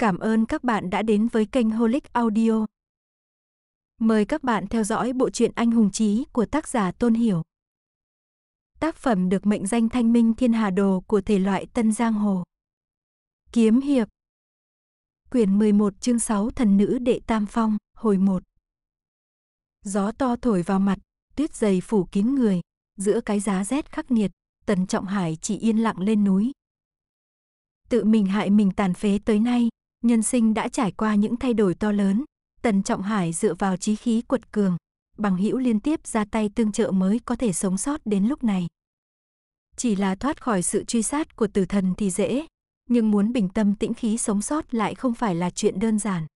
Cảm ơn các bạn đã đến với kênh Holic Audio. Mời các bạn theo dõi bộ truyện Anh hùng chí của tác giả Tôn Hiểu. Tác phẩm được mệnh danh Thanh Minh Thiên Hà Đồ của thể loại Tân Giang Hồ. Kiếm hiệp. Quyển 11 chương 6 Thần nữ đệ Tam Phong, hồi 1. Gió to thổi vào mặt, tuyết dày phủ kín người, giữa cái giá rét khắc nghiệt, Tần Trọng Hải chỉ yên lặng lên núi. Tự mình hại mình tàn phế tới nay, Nhân sinh đã trải qua những thay đổi to lớn, Tần Trọng Hải dựa vào trí khí quật cường, bằng hữu liên tiếp ra tay tương trợ mới có thể sống sót đến lúc này. Chỉ là thoát khỏi sự truy sát của tử thần thì dễ, nhưng muốn bình tâm tĩnh khí sống sót lại không phải là chuyện đơn giản.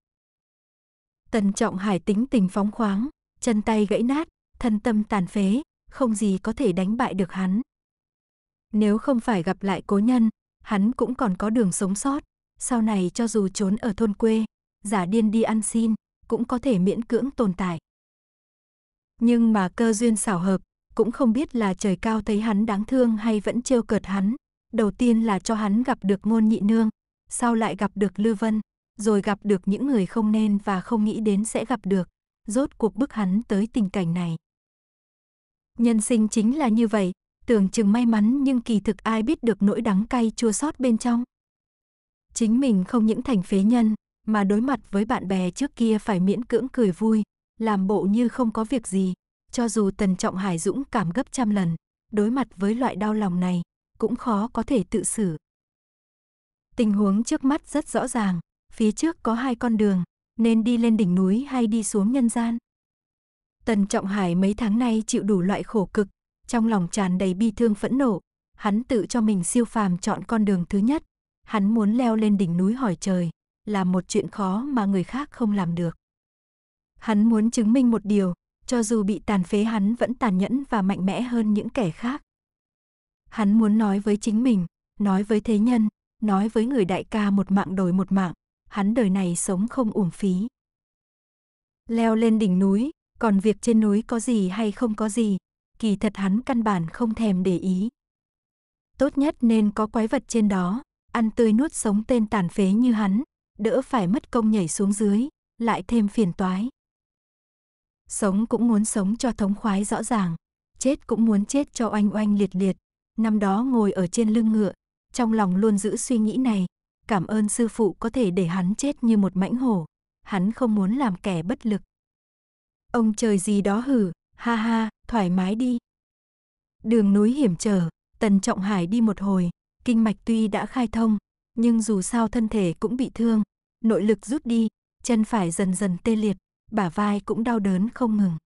Tần Trọng Hải tính tình phóng khoáng, chân tay gãy nát, thân tâm tàn phế, không gì có thể đánh bại được hắn. Nếu không phải gặp lại cố nhân, hắn cũng còn có đường sống sót sau này cho dù trốn ở thôn quê, giả điên đi ăn xin, cũng có thể miễn cưỡng tồn tại. Nhưng mà cơ duyên xảo hợp, cũng không biết là trời cao thấy hắn đáng thương hay vẫn trêu cợt hắn. Đầu tiên là cho hắn gặp được ngôn nhị nương, sau lại gặp được lưu Vân, rồi gặp được những người không nên và không nghĩ đến sẽ gặp được, rốt cuộc bức hắn tới tình cảnh này. Nhân sinh chính là như vậy, tưởng chừng may mắn nhưng kỳ thực ai biết được nỗi đắng cay chua xót bên trong. Chính mình không những thành phế nhân, mà đối mặt với bạn bè trước kia phải miễn cưỡng cười vui, làm bộ như không có việc gì, cho dù Tần Trọng Hải dũng cảm gấp trăm lần, đối mặt với loại đau lòng này, cũng khó có thể tự xử. Tình huống trước mắt rất rõ ràng, phía trước có hai con đường, nên đi lên đỉnh núi hay đi xuống nhân gian. Tần Trọng Hải mấy tháng nay chịu đủ loại khổ cực, trong lòng tràn đầy bi thương phẫn nộ, hắn tự cho mình siêu phàm chọn con đường thứ nhất, hắn muốn leo lên đỉnh núi hỏi trời, là một chuyện khó mà người khác không làm được. Hắn muốn chứng minh một điều, cho dù bị tàn phế hắn vẫn tàn nhẫn và mạnh mẽ hơn những kẻ khác. Hắn muốn nói với chính mình, nói với thế nhân, nói với người đại ca một mạng đổi một mạng, hắn đời này sống không uổng phí. Leo lên đỉnh núi, còn việc trên núi có gì hay không có gì, kỳ thật hắn căn bản không thèm để ý. Tốt nhất nên có quái vật trên đó, ăn tươi nuốt sống tên tàn phế như hắn, đỡ phải mất công nhảy xuống dưới, lại thêm phiền toái. Sống cũng muốn sống cho thống khoái rõ ràng, chết cũng muốn chết cho oanh oanh liệt liệt. Năm đó ngồi ở trên lưng ngựa, trong lòng luôn giữ suy nghĩ này, cảm ơn sư phụ có thể để hắn chết như một mãnh hổ, hắn không muốn làm kẻ bất lực. Ông trời gì đó hử, ha ha, thoải mái đi. Đường núi hiểm trở, Tần Trọng Hải đi một hồi, kinh mạch tuy đã khai thông, nhưng dù sao thân thể cũng bị thương, nội lực rút đi, chân phải dần dần tê liệt, bả vai cũng đau đớn không ngừng.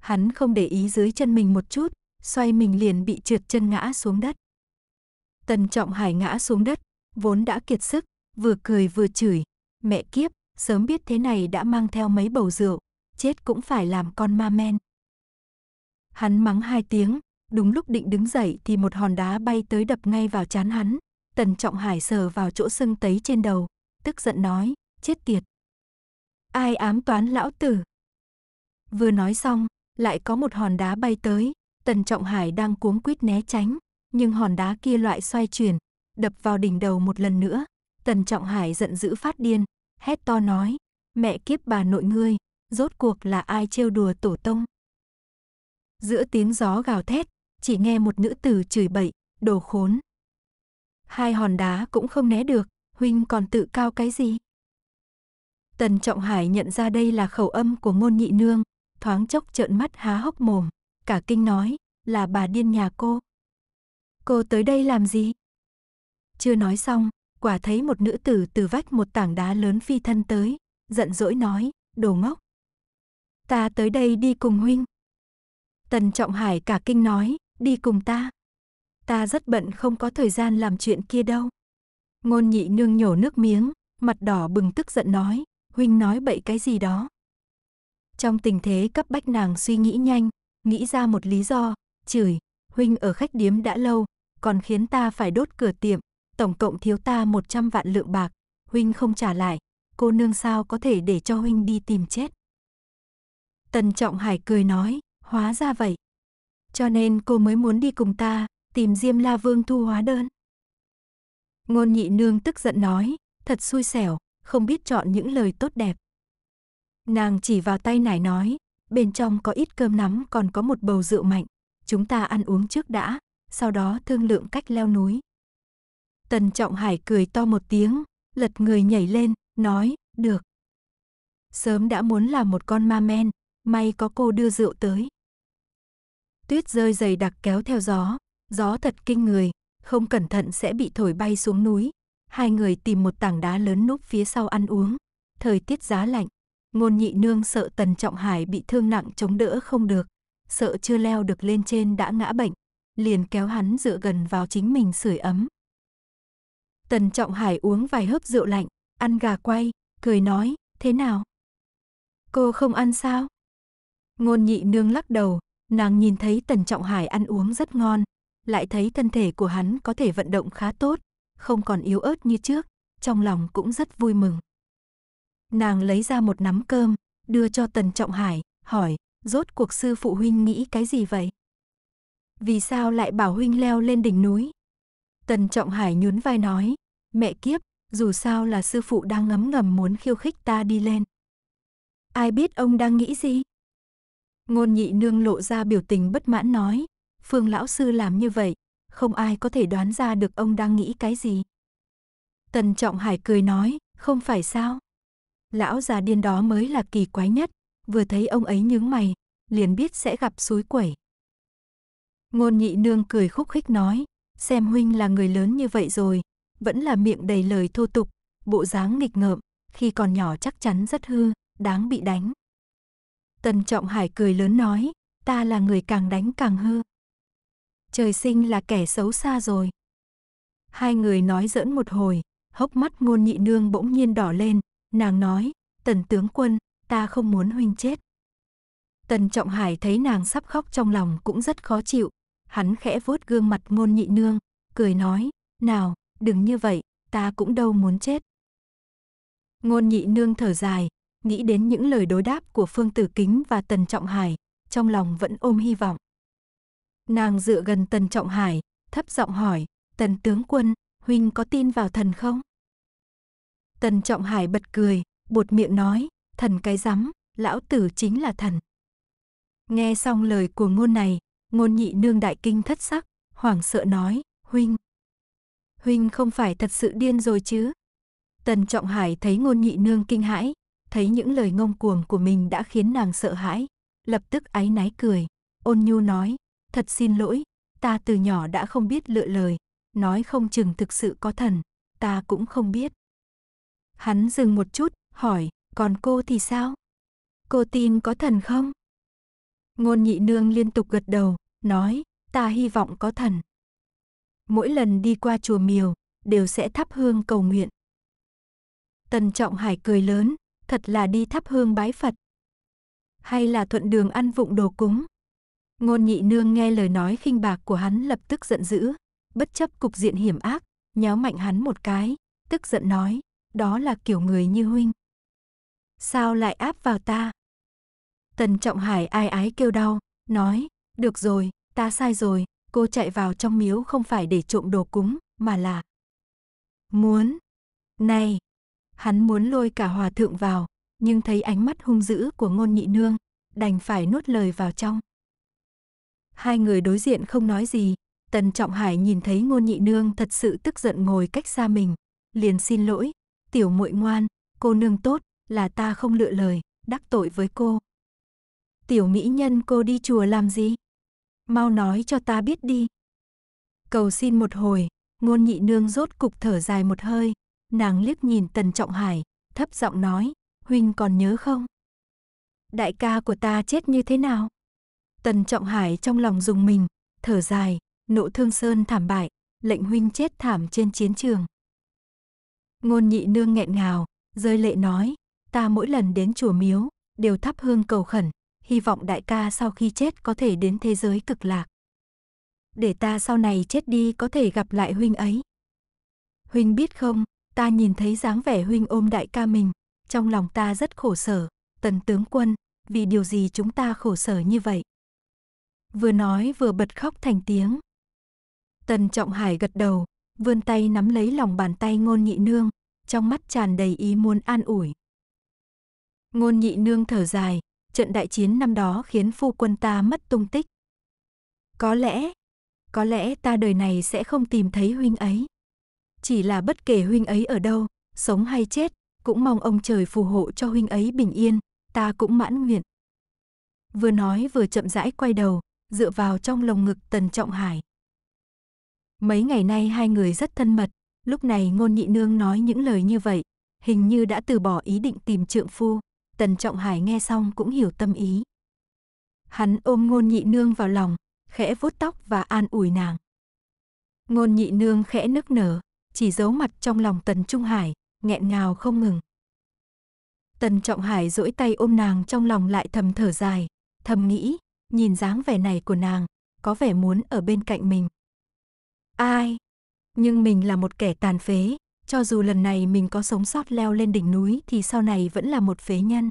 Hắn không để ý dưới chân mình một chút, xoay mình liền bị trượt chân ngã xuống đất. Tần Trọng Hải ngã xuống đất, vốn đã kiệt sức, vừa cười vừa chửi, mẹ kiếp, sớm biết thế này đã mang theo mấy bầu rượu, chết cũng phải làm con ma men. Hắn mắng hai tiếng, Đúng lúc định đứng dậy thì một hòn đá bay tới đập ngay vào chán hắn. Tần Trọng Hải sờ vào chỗ sưng tấy trên đầu, tức giận nói, chết tiệt. Ai ám toán lão tử? Vừa nói xong, lại có một hòn đá bay tới, Tần Trọng Hải đang cuống quýt né tránh, nhưng hòn đá kia loại xoay chuyển, đập vào đỉnh đầu một lần nữa. Tần Trọng Hải giận dữ phát điên, hét to nói, mẹ kiếp bà nội ngươi, rốt cuộc là ai trêu đùa tổ tông. Giữa tiếng gió gào thét, chỉ nghe một nữ tử chửi bậy, đồ khốn. Hai hòn đá cũng không né được, huynh còn tự cao cái gì? Tần Trọng Hải nhận ra đây là khẩu âm của ngôn nhị nương, thoáng chốc trợn mắt há hốc mồm, cả kinh nói, là bà điên nhà cô. Cô tới đây làm gì? Chưa nói xong, quả thấy một nữ tử từ vách một tảng đá lớn phi thân tới, giận dỗi nói, đồ ngốc. Ta tới đây đi cùng huynh. Tần Trọng Hải cả kinh nói, đi cùng ta. Ta rất bận không có thời gian làm chuyện kia đâu. Ngôn nhị nương nhổ nước miếng, mặt đỏ bừng tức giận nói, huynh nói bậy cái gì đó. Trong tình thế cấp bách nàng suy nghĩ nhanh, nghĩ ra một lý do, chửi, huynh ở khách điếm đã lâu, còn khiến ta phải đốt cửa tiệm, tổng cộng thiếu ta 100 vạn lượng bạc, huynh không trả lại, cô nương sao có thể để cho huynh đi tìm chết. Tần Trọng Hải cười nói, hóa ra vậy. Cho nên cô mới muốn đi cùng ta, tìm Diêm La Vương thu hóa đơn. Ngôn nhị nương tức giận nói, thật xui xẻo, không biết chọn những lời tốt đẹp. Nàng chỉ vào tay nải nói, bên trong có ít cơm nắm còn có một bầu rượu mạnh, chúng ta ăn uống trước đã, sau đó thương lượng cách leo núi. Tần Trọng Hải cười to một tiếng, lật người nhảy lên, nói, được. Sớm đã muốn là một con ma men, may có cô đưa rượu tới tuyết rơi dày đặc kéo theo gió, gió thật kinh người, không cẩn thận sẽ bị thổi bay xuống núi. Hai người tìm một tảng đá lớn núp phía sau ăn uống, thời tiết giá lạnh, ngôn nhị nương sợ Tần Trọng Hải bị thương nặng chống đỡ không được, sợ chưa leo được lên trên đã ngã bệnh, liền kéo hắn dựa gần vào chính mình sưởi ấm. Tần Trọng Hải uống vài hớp rượu lạnh, ăn gà quay, cười nói, thế nào? Cô không ăn sao? Ngôn nhị nương lắc đầu, Nàng nhìn thấy Tần Trọng Hải ăn uống rất ngon, lại thấy thân thể của hắn có thể vận động khá tốt, không còn yếu ớt như trước, trong lòng cũng rất vui mừng. Nàng lấy ra một nắm cơm, đưa cho Tần Trọng Hải, hỏi, rốt cuộc sư phụ huynh nghĩ cái gì vậy? Vì sao lại bảo huynh leo lên đỉnh núi? Tần Trọng Hải nhún vai nói, mẹ kiếp, dù sao là sư phụ đang ngấm ngầm muốn khiêu khích ta đi lên. Ai biết ông đang nghĩ gì? Ngôn nhị nương lộ ra biểu tình bất mãn nói, Phương lão sư làm như vậy, không ai có thể đoán ra được ông đang nghĩ cái gì. Tần Trọng Hải cười nói, không phải sao? Lão già điên đó mới là kỳ quái nhất, vừa thấy ông ấy nhướng mày, liền biết sẽ gặp suối quẩy. Ngôn nhị nương cười khúc khích nói, xem huynh là người lớn như vậy rồi, vẫn là miệng đầy lời thô tục, bộ dáng nghịch ngợm, khi còn nhỏ chắc chắn rất hư, đáng bị đánh. Tần Trọng Hải cười lớn nói, ta là người càng đánh càng hư. Trời sinh là kẻ xấu xa rồi. Hai người nói giỡn một hồi, hốc mắt ngôn nhị nương bỗng nhiên đỏ lên, nàng nói, tần tướng quân, ta không muốn huynh chết. Tần Trọng Hải thấy nàng sắp khóc trong lòng cũng rất khó chịu, hắn khẽ vuốt gương mặt ngôn nhị nương, cười nói, nào, đừng như vậy, ta cũng đâu muốn chết. Ngôn nhị nương thở dài, nghĩ đến những lời đối đáp của Phương Tử Kính và Tần Trọng Hải, trong lòng vẫn ôm hy vọng. Nàng dựa gần Tần Trọng Hải, thấp giọng hỏi, Tần tướng quân, huynh có tin vào thần không? Tần Trọng Hải bật cười, buột miệng nói, thần cái rắm, lão tử chính là thần. Nghe xong lời của ngôn này, ngôn nhị nương đại kinh thất sắc, hoảng sợ nói, huynh. Huynh không phải thật sự điên rồi chứ? Tần Trọng Hải thấy ngôn nhị nương kinh hãi, thấy những lời ngông cuồng của mình đã khiến nàng sợ hãi, lập tức áy náy cười, ôn nhu nói, thật xin lỗi, ta từ nhỏ đã không biết lựa lời, nói không chừng thực sự có thần, ta cũng không biết. Hắn dừng một chút, hỏi, còn cô thì sao? Cô tin có thần không? Ngôn nhị nương liên tục gật đầu, nói, ta hy vọng có thần. Mỗi lần đi qua chùa miều, đều sẽ thắp hương cầu nguyện. Tần Trọng Hải cười lớn, thật là đi thắp hương bái Phật. Hay là thuận đường ăn vụng đồ cúng. Ngôn nhị nương nghe lời nói khinh bạc của hắn lập tức giận dữ, bất chấp cục diện hiểm ác, nhéo mạnh hắn một cái, tức giận nói, đó là kiểu người như huynh. Sao lại áp vào ta? Tần Trọng Hải ai ái kêu đau, nói, được rồi, ta sai rồi, cô chạy vào trong miếu không phải để trộm đồ cúng, mà là muốn. Này, hắn muốn lôi cả hòa thượng vào, nhưng thấy ánh mắt hung dữ của ngôn nhị nương, đành phải nuốt lời vào trong. Hai người đối diện không nói gì, Tần Trọng Hải nhìn thấy ngôn nhị nương thật sự tức giận ngồi cách xa mình, liền xin lỗi, tiểu muội ngoan, cô nương tốt, là ta không lựa lời, đắc tội với cô. Tiểu mỹ nhân cô đi chùa làm gì? Mau nói cho ta biết đi. Cầu xin một hồi, ngôn nhị nương rốt cục thở dài một hơi, nàng liếc nhìn Tần Trọng Hải, thấp giọng nói, huynh còn nhớ không? Đại ca của ta chết như thế nào? Tần Trọng Hải trong lòng dùng mình, thở dài, nộ thương sơn thảm bại, lệnh huynh chết thảm trên chiến trường. Ngôn nhị nương nghẹn ngào, rơi lệ nói, ta mỗi lần đến chùa miếu, đều thắp hương cầu khẩn, hy vọng đại ca sau khi chết có thể đến thế giới cực lạc. Để ta sau này chết đi có thể gặp lại huynh ấy. Huynh biết không, ta nhìn thấy dáng vẻ huynh ôm đại ca mình, trong lòng ta rất khổ sở, tần tướng quân, vì điều gì chúng ta khổ sở như vậy? Vừa nói vừa bật khóc thành tiếng. Tần Trọng Hải gật đầu, vươn tay nắm lấy lòng bàn tay ngôn nhị nương, trong mắt tràn đầy ý muốn an ủi. Ngôn nhị nương thở dài, trận đại chiến năm đó khiến phu quân ta mất tung tích. Có lẽ, có lẽ ta đời này sẽ không tìm thấy huynh ấy. Chỉ là bất kể huynh ấy ở đâu, sống hay chết, cũng mong ông trời phù hộ cho huynh ấy bình yên, ta cũng mãn nguyện. Vừa nói vừa chậm rãi quay đầu, dựa vào trong lồng ngực Tần Trọng Hải. Mấy ngày nay hai người rất thân mật, lúc này ngôn nhị nương nói những lời như vậy, hình như đã từ bỏ ý định tìm trượng phu, Tần Trọng Hải nghe xong cũng hiểu tâm ý. Hắn ôm ngôn nhị nương vào lòng, khẽ vuốt tóc và an ủi nàng. Ngôn nhị nương khẽ nức nở, chỉ giấu mặt trong lòng Tần Trung Hải, nghẹn ngào không ngừng. Tần Trọng Hải duỗi tay ôm nàng trong lòng lại thầm thở dài, thầm nghĩ, nhìn dáng vẻ này của nàng, có vẻ muốn ở bên cạnh mình. Ai? Nhưng mình là một kẻ tàn phế, cho dù lần này mình có sống sót leo lên đỉnh núi thì sau này vẫn là một phế nhân.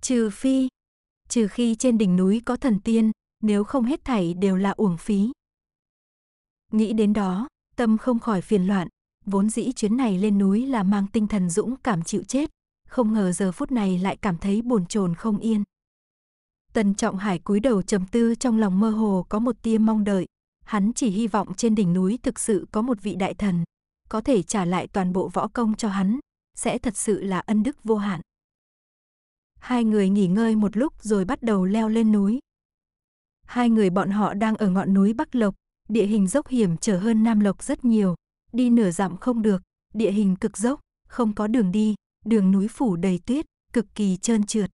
Trừ phi, trừ khi trên đỉnh núi có thần tiên, nếu không hết thảy đều là uổng phí. Nghĩ đến đó, tâm không khỏi phiền loạn, Vốn dĩ chuyến này lên núi là mang tinh thần dũng cảm chịu chết, không ngờ giờ phút này lại cảm thấy bồn chồn không yên. Tần Trọng Hải cúi đầu trầm tư trong lòng mơ hồ có một tia mong đợi, hắn chỉ hy vọng trên đỉnh núi thực sự có một vị đại thần, có thể trả lại toàn bộ võ công cho hắn, sẽ thật sự là ân đức vô hạn. Hai người nghỉ ngơi một lúc rồi bắt đầu leo lên núi. Hai người bọn họ đang ở ngọn núi Bắc Lộc, địa hình dốc hiểm trở hơn Nam Lộc rất nhiều, đi nửa dặm không được, địa hình cực dốc, không có đường đi, đường núi phủ đầy tuyết, cực kỳ trơn trượt.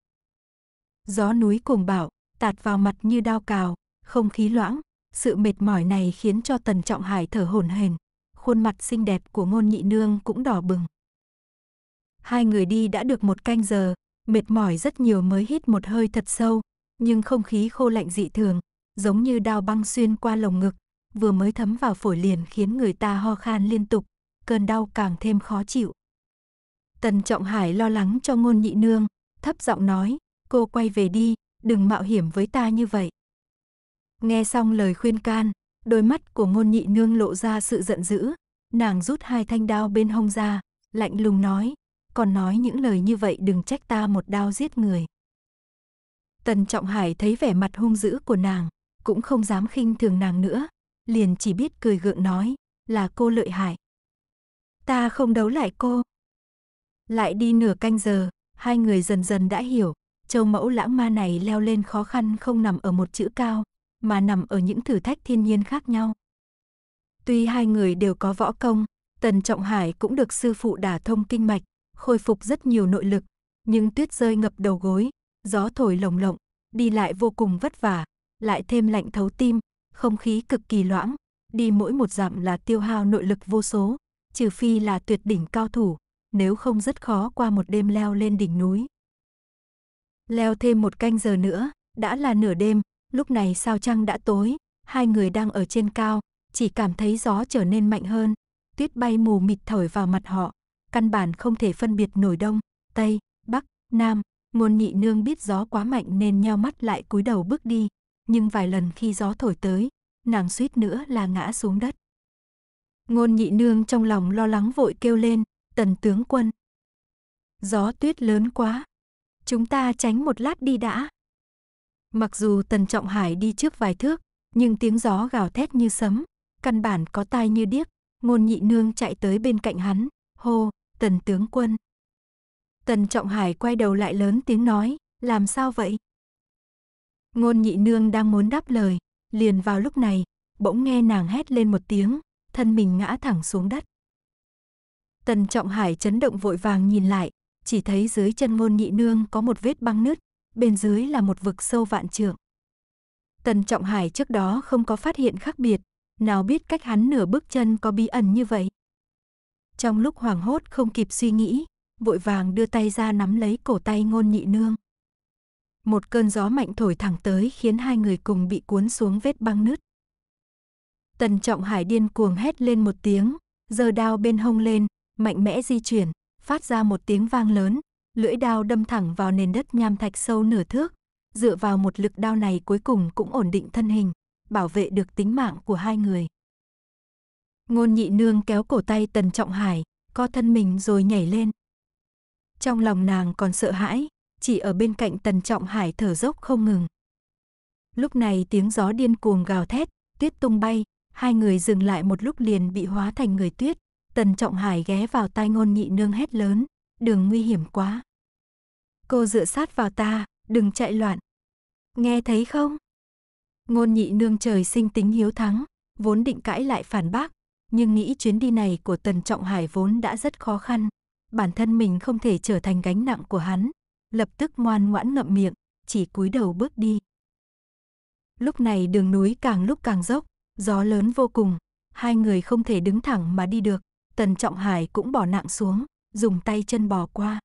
Gió núi cuồng bạo, tạt vào mặt như đao cào, không khí loãng, sự mệt mỏi này khiến cho Tần Trọng Hải thở hổn hển, khuôn mặt xinh đẹp của Ngôn Nhị Nương cũng đỏ bừng. Hai người đi đã được một canh giờ, mệt mỏi rất nhiều mới hít một hơi thật sâu, nhưng không khí khô lạnh dị thường, giống như đao băng xuyên qua lồng ngực, vừa mới thấm vào phổi liền khiến người ta ho khan liên tục, cơn đau càng thêm khó chịu. Tần Trọng Hải lo lắng cho ngôn nhị nương, thấp giọng nói, cô quay về đi, đừng mạo hiểm với ta như vậy. Nghe xong lời khuyên can, đôi mắt của ngôn nhị nương lộ ra sự giận dữ, nàng rút hai thanh đao bên hông ra, lạnh lùng nói, còn nói những lời như vậy đừng trách ta một đao giết người. Tần Trọng Hải thấy vẻ mặt hung dữ của nàng, cũng không dám khinh thường nàng nữa, liền chỉ biết cười gượng nói, là cô lợi hại. Ta không đấu lại cô. Lại đi nửa canh giờ, hai người dần dần đã hiểu, châu mẫu lãng ma này leo lên khó khăn không nằm ở một chữ cao, mà nằm ở những thử thách thiên nhiên khác nhau. Tuy hai người đều có võ công, Tần Trọng Hải cũng được sư phụ đả thông kinh mạch, khôi phục rất nhiều nội lực, nhưng tuyết rơi ngập đầu gối, gió thổi lồng lộng, đi lại vô cùng vất vả, lại thêm lạnh thấu tim, không khí cực kỳ loãng, đi mỗi một dặm là tiêu hao nội lực vô số, trừ phi là tuyệt đỉnh cao thủ, nếu không rất khó qua một đêm leo lên đỉnh núi. Leo thêm một canh giờ nữa, đã là nửa đêm, lúc này sao trăng đã tối, hai người đang ở trên cao, chỉ cảm thấy gió trở nên mạnh hơn, tuyết bay mù mịt thổi vào mặt họ, căn bản không thể phân biệt nổi đông, tây, bắc, nam, ngôn nhị nương biết gió quá mạnh nên nheo mắt lại cúi đầu bước đi, nhưng vài lần khi gió thổi tới, nàng suýt nữa là ngã xuống đất. Ngôn nhị nương trong lòng lo lắng vội kêu lên, tần tướng quân. Gió tuyết lớn quá, chúng ta tránh một lát đi đã. Mặc dù tần trọng hải đi trước vài thước, nhưng tiếng gió gào thét như sấm, căn bản có tai như điếc, ngôn nhị nương chạy tới bên cạnh hắn, hô, tần tướng quân. Tần trọng hải quay đầu lại lớn tiếng nói, làm sao vậy? Ngôn nhị nương đang muốn đáp lời, liền vào lúc này, bỗng nghe nàng hét lên một tiếng, thân mình ngã thẳng xuống đất. Tần Trọng Hải chấn động vội vàng nhìn lại, chỉ thấy dưới chân ngôn nhị nương có một vết băng nứt, bên dưới là một vực sâu vạn trượng. Tần Trọng Hải trước đó không có phát hiện khác biệt, nào biết cách hắn nửa bước chân có bí ẩn như vậy. Trong lúc hoảng hốt không kịp suy nghĩ, vội vàng đưa tay ra nắm lấy cổ tay ngôn nhị nương. Một cơn gió mạnh thổi thẳng tới khiến hai người cùng bị cuốn xuống vết băng nứt. Tần Trọng Hải điên cuồng hét lên một tiếng, giơ đao bên hông lên, mạnh mẽ di chuyển, phát ra một tiếng vang lớn, lưỡi đao đâm thẳng vào nền đất nham thạch sâu nửa thước. Dựa vào một lực đao này cuối cùng cũng ổn định thân hình, bảo vệ được tính mạng của hai người. Ngôn nhị nương kéo cổ tay Tần Trọng Hải, co thân mình rồi nhảy lên. Trong lòng nàng còn sợ hãi, chỉ ở bên cạnh Tần Trọng Hải thở dốc không ngừng. Lúc này tiếng gió điên cuồng gào thét, tuyết tung bay, hai người dừng lại một lúc liền bị hóa thành người tuyết. Tần Trọng Hải ghé vào tai ngôn nhị nương hét lớn, đường nguy hiểm quá. Cô dựa sát vào ta, đừng chạy loạn. Nghe thấy không? Ngôn nhị nương trời sinh tính hiếu thắng, vốn định cãi lại phản bác, nhưng nghĩ chuyến đi này của Tần Trọng Hải vốn đã rất khó khăn, bản thân mình không thể trở thành gánh nặng của hắn, lập tức ngoan ngoãn ngậm miệng, chỉ cúi đầu bước đi. Lúc này đường núi càng lúc càng dốc, gió lớn vô cùng, hai người không thể đứng thẳng mà đi được, Tần Trọng Hải cũng bỏ nặng xuống, dùng tay chân bò qua.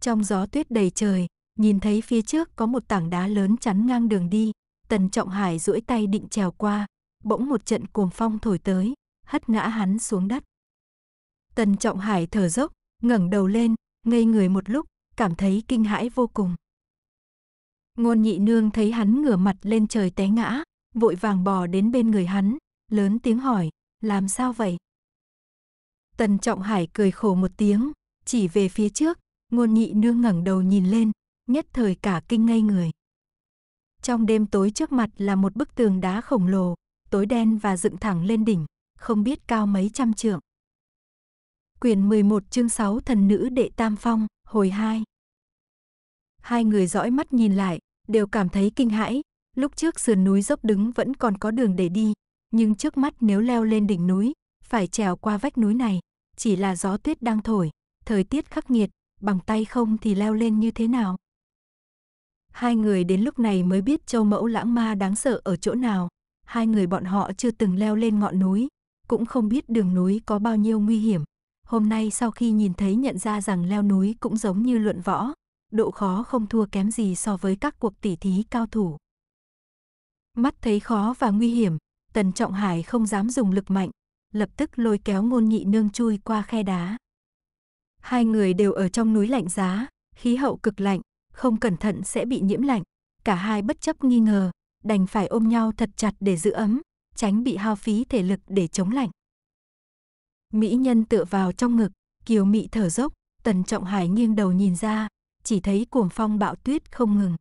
Trong gió tuyết đầy trời, nhìn thấy phía trước có một tảng đá lớn chắn ngang đường đi, Tần Trọng Hải duỗi tay định trèo qua, bỗng một trận cuồng phong thổi tới, hất ngã hắn xuống đất. Tần Trọng Hải thở dốc, ngẩng đầu lên, ngây người một lúc, cảm thấy kinh hãi vô cùng. Ngôn nhị nương thấy hắn ngửa mặt lên trời té ngã, vội vàng bò đến bên người hắn, lớn tiếng hỏi, làm sao vậy? Tần Trọng Hải cười khổ một tiếng, chỉ về phía trước, ngôn nhị nương ngẩng đầu nhìn lên, nhất thời cả kinh ngây người. Trong đêm tối trước mặt là một bức tường đá khổng lồ, tối đen và dựng thẳng lên đỉnh, không biết cao mấy trăm trượng. Quyền 11 chương 6 thần nữ đệ tam phong, Hồi hai Hai người dõi mắt nhìn lại, đều cảm thấy kinh hãi. Lúc trước sườn núi dốc đứng vẫn còn có đường để đi, nhưng trước mắt nếu leo lên đỉnh núi, phải trèo qua vách núi này, chỉ là gió tuyết đang thổi, thời tiết khắc nghiệt, bằng tay không thì leo lên như thế nào. Hai người đến lúc này mới biết châu mẫu lãng ma đáng sợ ở chỗ nào. Hai người bọn họ chưa từng leo lên ngọn núi, cũng không biết đường núi có bao nhiêu nguy hiểm hôm nay sau khi nhìn thấy nhận ra rằng leo núi cũng giống như luận võ, độ khó không thua kém gì so với các cuộc tỉ thí cao thủ. Mắt thấy khó và nguy hiểm, Tần Trọng Hải không dám dùng lực mạnh, lập tức lôi kéo ngôn nhị nương chui qua khe đá. Hai người đều ở trong núi lạnh giá, khí hậu cực lạnh, không cẩn thận sẽ bị nhiễm lạnh. Cả hai bất chấp nghi ngờ, đành phải ôm nhau thật chặt để giữ ấm, tránh bị hao phí thể lực để chống lạnh. Mỹ nhân tựa vào trong ngực, kiều mị thở dốc, tần trọng hải nghiêng đầu nhìn ra, chỉ thấy cuồng phong bạo tuyết không ngừng.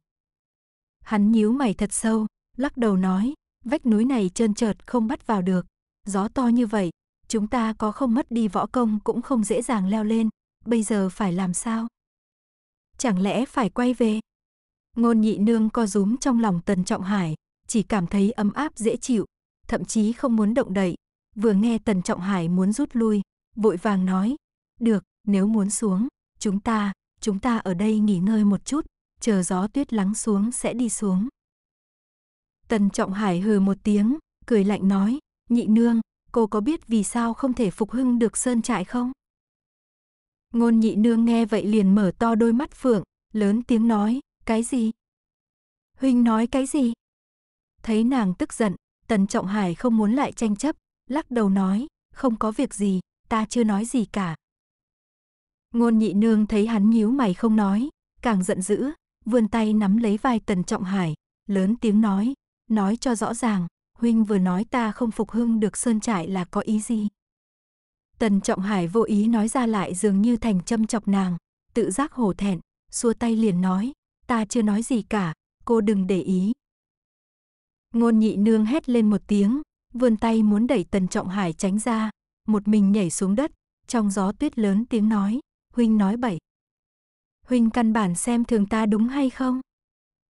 Hắn nhíu mày thật sâu, lắc đầu nói, vách núi này trơn trượt không bắt vào được, gió to như vậy, chúng ta có không mất đi võ công cũng không dễ dàng leo lên, bây giờ phải làm sao? Chẳng lẽ phải quay về? Ngôn nhị nương co rúm trong lòng tần trọng hải, chỉ cảm thấy ấm áp dễ chịu, thậm chí không muốn động đậy, vừa nghe Tần Trọng Hải muốn rút lui, vội vàng nói, được, nếu muốn xuống, chúng ta, chúng ta ở đây nghỉ ngơi một chút, chờ gió tuyết lắng xuống sẽ đi xuống. Tần Trọng Hải hừ một tiếng, cười lạnh nói, nhị nương, cô có biết vì sao không thể phục hưng được sơn trại không? Ngôn nhị nương nghe vậy liền mở to đôi mắt phượng, lớn tiếng nói, cái gì? Huynh nói cái gì? Thấy nàng tức giận, Tần Trọng Hải không muốn lại tranh chấp, lắc đầu nói, không có việc gì, ta chưa nói gì cả. Ngôn nhị nương thấy hắn nhíu mày không nói, càng giận dữ, vươn tay nắm lấy vai tần trọng hải, lớn tiếng nói, nói cho rõ ràng, huynh vừa nói ta không phục hưng được sơn trại là có ý gì. Tần trọng hải vô ý nói ra lại dường như thành châm chọc nàng, tự giác hổ thẹn, xua tay liền nói, ta chưa nói gì cả, cô đừng để ý. Ngôn nhị nương hét lên một tiếng, vươn tay muốn đẩy Tần Trọng Hải tránh ra, một mình nhảy xuống đất, trong gió tuyết lớn tiếng nói, huynh nói bậy. Huynh căn bản xem thường ta đúng hay không?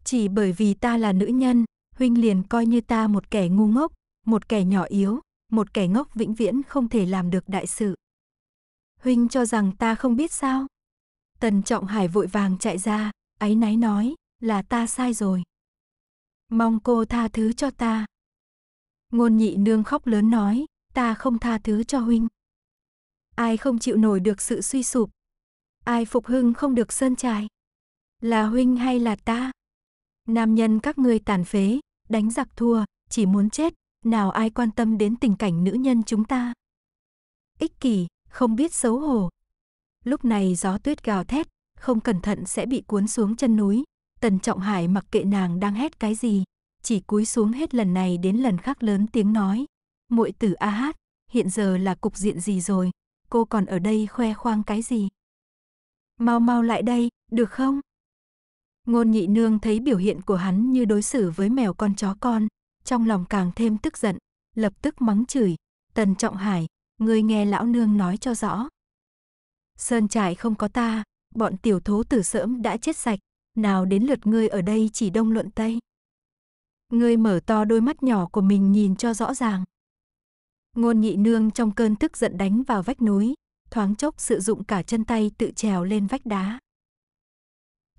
Chỉ bởi vì ta là nữ nhân, huynh liền coi như ta một kẻ ngu ngốc, một kẻ nhỏ yếu, một kẻ ngốc vĩnh viễn không thể làm được đại sự. Huynh cho rằng ta không biết sao? Tần Trọng Hải vội vàng chạy ra, áy náy nói, là ta sai rồi. Mong cô tha thứ cho ta. Ngôn nhị nương khóc lớn nói, ta không tha thứ cho huynh. Ai không chịu nổi được sự suy sụp? Ai phục hưng không được sơn trài? Là huynh hay là ta? Nam nhân các ngươi tàn phế, đánh giặc thua, chỉ muốn chết, nào ai quan tâm đến tình cảnh nữ nhân chúng ta? Ích kỷ, không biết xấu hổ. Lúc này gió tuyết gào thét, không cẩn thận sẽ bị cuốn xuống chân núi. Tần Trọng Hải mặc kệ nàng đang hét cái gì, chỉ cúi xuống hết lần này đến lần khác lớn tiếng nói. muội tử A Hát, hiện giờ là cục diện gì rồi, cô còn ở đây khoe khoang cái gì? Mau mau lại đây, được không? Ngôn nhị nương thấy biểu hiện của hắn như đối xử với mèo con chó con, trong lòng càng thêm tức giận, lập tức mắng chửi. Tần Trọng Hải, ngươi nghe lão nương nói cho rõ. Sơn trại không có ta, bọn tiểu thố tử sớm đã chết sạch, nào đến lượt ngươi ở đây chỉ đông luận tây. Ngươi mở to đôi mắt nhỏ của mình nhìn cho rõ ràng. Ngôn nhị nương trong cơn tức giận đánh vào vách núi, thoáng chốc sử dụng cả chân tay tự trèo lên vách đá.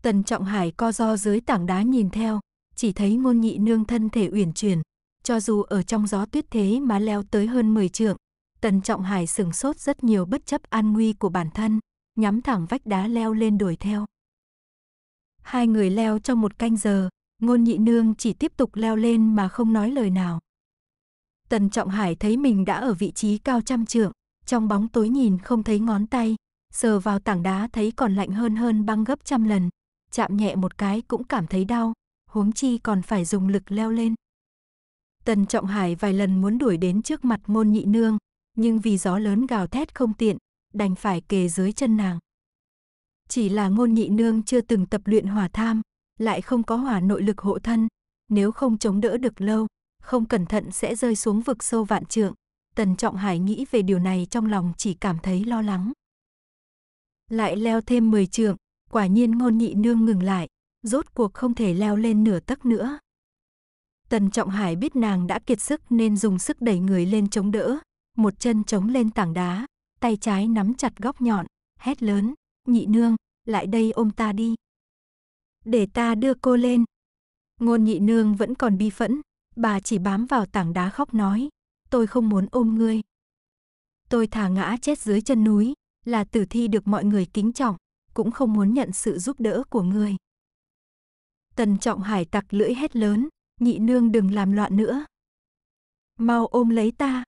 Tần Trọng Hải co do dưới tảng đá nhìn theo, chỉ thấy ngôn nhị nương thân thể uyển chuyển, cho dù ở trong gió tuyết thế mà leo tới hơn 10 trượng. Tần Trọng Hải sừng sốt rất nhiều bất chấp an nguy của bản thân, nhắm thẳng vách đá leo lên đuổi theo. Hai người leo trong một canh giờ, ngôn nhị nương chỉ tiếp tục leo lên mà không nói lời nào. Tần Trọng Hải thấy mình đã ở vị trí cao trăm trượng, trong bóng tối nhìn không thấy ngón tay, sờ vào tảng đá thấy còn lạnh hơn hơn băng gấp trăm lần, chạm nhẹ một cái cũng cảm thấy đau, huống chi còn phải dùng lực leo lên. Tần Trọng Hải vài lần muốn đuổi đến trước mặt ngôn nhị nương, nhưng vì gió lớn gào thét không tiện, đành phải kề dưới chân nàng. Chỉ là ngôn nhị nương chưa từng tập luyện hỏa tham, lại không có hỏa nội lực hộ thân, nếu không chống đỡ được lâu, không cẩn thận sẽ rơi xuống vực sâu vạn trượng. Tần Trọng Hải nghĩ về điều này trong lòng chỉ cảm thấy lo lắng. Lại leo thêm 10 trượng, quả nhiên ngôn nhị nương ngừng lại, rốt cuộc không thể leo lên nửa tấc nữa. Tần Trọng Hải biết nàng đã kiệt sức nên dùng sức đẩy người lên chống đỡ, một chân chống lên tảng đá, tay trái nắm chặt góc nhọn, hét lớn, nhị nương, lại đây ôm ta đi để ta đưa cô lên. Ngôn nhị nương vẫn còn bi phẫn, bà chỉ bám vào tảng đá khóc nói, tôi không muốn ôm ngươi. Tôi thả ngã chết dưới chân núi, là tử thi được mọi người kính trọng, cũng không muốn nhận sự giúp đỡ của ngươi. Tần trọng hải tặc lưỡi hét lớn, nhị nương đừng làm loạn nữa. Mau ôm lấy ta.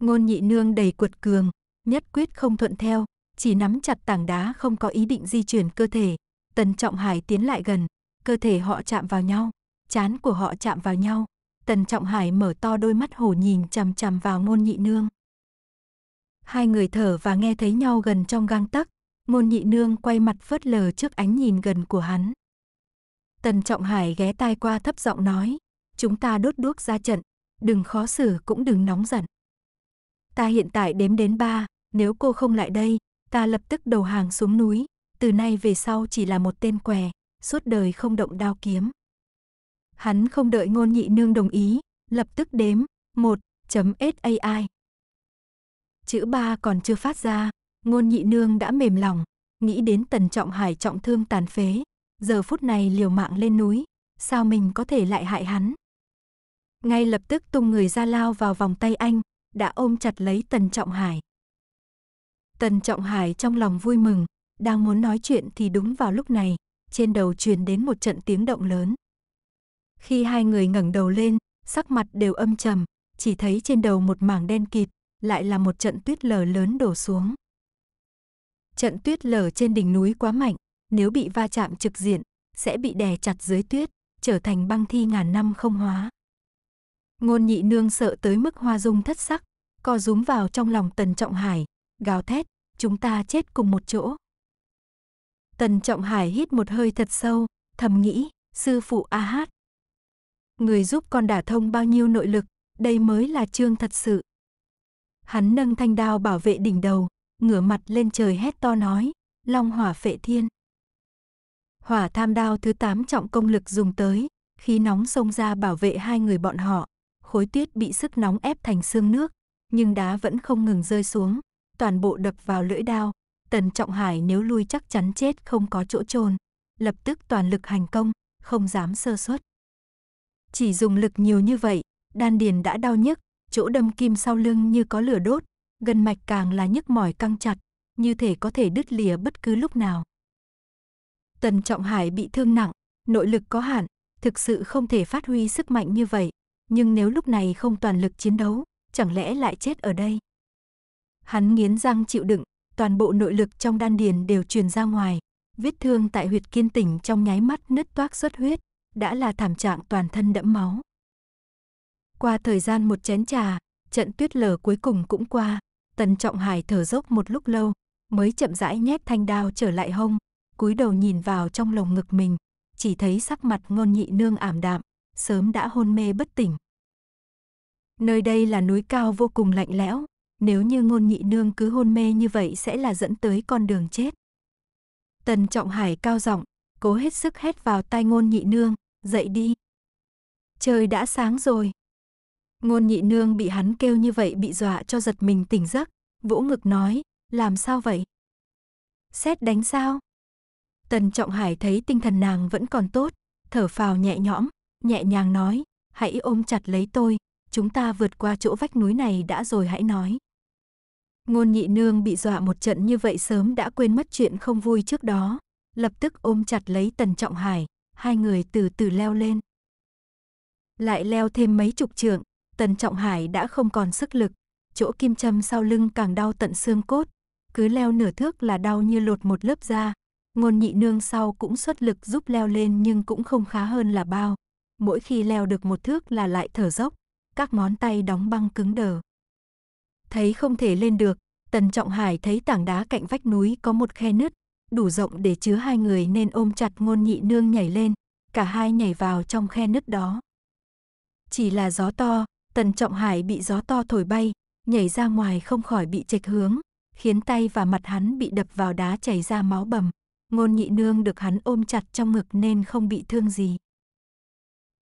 Ngôn nhị nương đầy cuột cường, nhất quyết không thuận theo, chỉ nắm chặt tảng đá không có ý định di chuyển cơ thể, Tần Trọng Hải tiến lại gần, cơ thể họ chạm vào nhau, chán của họ chạm vào nhau. Tần Trọng Hải mở to đôi mắt hổ nhìn chằm chằm vào ngôn nhị nương. Hai người thở và nghe thấy nhau gần trong gang tắc, ngôn nhị nương quay mặt phớt lờ trước ánh nhìn gần của hắn. Tần Trọng Hải ghé tai qua thấp giọng nói, chúng ta đốt đuốc ra trận, đừng khó xử cũng đừng nóng giận. Ta hiện tại đếm đến ba, nếu cô không lại đây, ta lập tức đầu hàng xuống núi, từ nay về sau chỉ là một tên què, suốt đời không động đao kiếm. Hắn không đợi ngôn nhị nương đồng ý, lập tức đếm 1.ai. Chữ ba còn chưa phát ra, ngôn nhị nương đã mềm lòng, nghĩ đến tần trọng hải trọng thương tàn phế, giờ phút này liều mạng lên núi, sao mình có thể lại hại hắn. Ngay lập tức tung người ra lao vào vòng tay anh, đã ôm chặt lấy tần trọng hải. Tần trọng hải trong lòng vui mừng, đang muốn nói chuyện thì đúng vào lúc này, trên đầu truyền đến một trận tiếng động lớn. Khi hai người ngẩng đầu lên, sắc mặt đều âm trầm, chỉ thấy trên đầu một mảng đen kịt, lại là một trận tuyết lở lớn đổ xuống. Trận tuyết lở trên đỉnh núi quá mạnh, nếu bị va chạm trực diện, sẽ bị đè chặt dưới tuyết, trở thành băng thi ngàn năm không hóa. Ngôn nhị nương sợ tới mức hoa dung thất sắc, co rúm vào trong lòng tần trọng hải, gào thét, chúng ta chết cùng một chỗ. Tần Trọng Hải hít một hơi thật sâu, thầm nghĩ, sư phụ A Hát. Người giúp con đả thông bao nhiêu nội lực, đây mới là trương thật sự. Hắn nâng thanh đao bảo vệ đỉnh đầu, ngửa mặt lên trời hét to nói, long hỏa phệ thiên. Hỏa tham đao thứ tám trọng công lực dùng tới, khí nóng xông ra bảo vệ hai người bọn họ, khối tuyết bị sức nóng ép thành xương nước, nhưng đá vẫn không ngừng rơi xuống, toàn bộ đập vào lưỡi đao, Tần Trọng Hải nếu lui chắc chắn chết không có chỗ chôn, lập tức toàn lực hành công, không dám sơ suất. Chỉ dùng lực nhiều như vậy, đan điền đã đau nhức, chỗ đâm kim sau lưng như có lửa đốt, gần mạch càng là nhức mỏi căng chặt, như thể có thể đứt lìa bất cứ lúc nào. Tần Trọng Hải bị thương nặng, nội lực có hạn, thực sự không thể phát huy sức mạnh như vậy, nhưng nếu lúc này không toàn lực chiến đấu, chẳng lẽ lại chết ở đây. Hắn nghiến răng chịu đựng, toàn bộ nội lực trong đan điền đều truyền ra ngoài. Vết thương tại huyệt kiên tỉnh trong nháy mắt nứt toác xuất huyết, đã là thảm trạng toàn thân đẫm máu. Qua thời gian một chén trà, trận tuyết lở cuối cùng cũng qua, Tần Trọng Hải thở dốc một lúc lâu, mới chậm rãi nhét thanh đao trở lại hông, cúi đầu nhìn vào trong lồng ngực mình, chỉ thấy sắc mặt ngôn nhị nương ảm đạm, sớm đã hôn mê bất tỉnh. Nơi đây là núi cao vô cùng lạnh lẽo, nếu như ngôn nhị nương cứ hôn mê như vậy sẽ là dẫn tới con đường chết. Tần Trọng Hải cao giọng, cố hết sức hét vào tai ngôn nhị nương, dậy đi. Trời đã sáng rồi. Ngôn nhị nương bị hắn kêu như vậy bị dọa cho giật mình tỉnh giấc, vỗ ngực nói, làm sao vậy? Xét đánh sao? Tần Trọng Hải thấy tinh thần nàng vẫn còn tốt, thở phào nhẹ nhõm, nhẹ nhàng nói, hãy ôm chặt lấy tôi, chúng ta vượt qua chỗ vách núi này đã rồi hãy nói. Ngôn nhị nương bị dọa một trận như vậy sớm đã quên mất chuyện không vui trước đó, lập tức ôm chặt lấy Tần Trọng Hải, hai người từ từ leo lên. Lại leo thêm mấy chục trượng, Tần Trọng Hải đã không còn sức lực, chỗ kim châm sau lưng càng đau tận xương cốt, cứ leo nửa thước là đau như lột một lớp da. Ngôn nhị nương sau cũng xuất lực giúp leo lên nhưng cũng không khá hơn là bao. Mỗi khi leo được một thước là lại thở dốc, các ngón tay đóng băng cứng đờ thấy không thể lên được, Tần Trọng Hải thấy tảng đá cạnh vách núi có một khe nứt, đủ rộng để chứa hai người nên ôm chặt ngôn nhị nương nhảy lên, cả hai nhảy vào trong khe nứt đó. Chỉ là gió to, Tần Trọng Hải bị gió to thổi bay, nhảy ra ngoài không khỏi bị chệch hướng, khiến tay và mặt hắn bị đập vào đá chảy ra máu bầm. Ngôn nhị nương được hắn ôm chặt trong ngực nên không bị thương gì.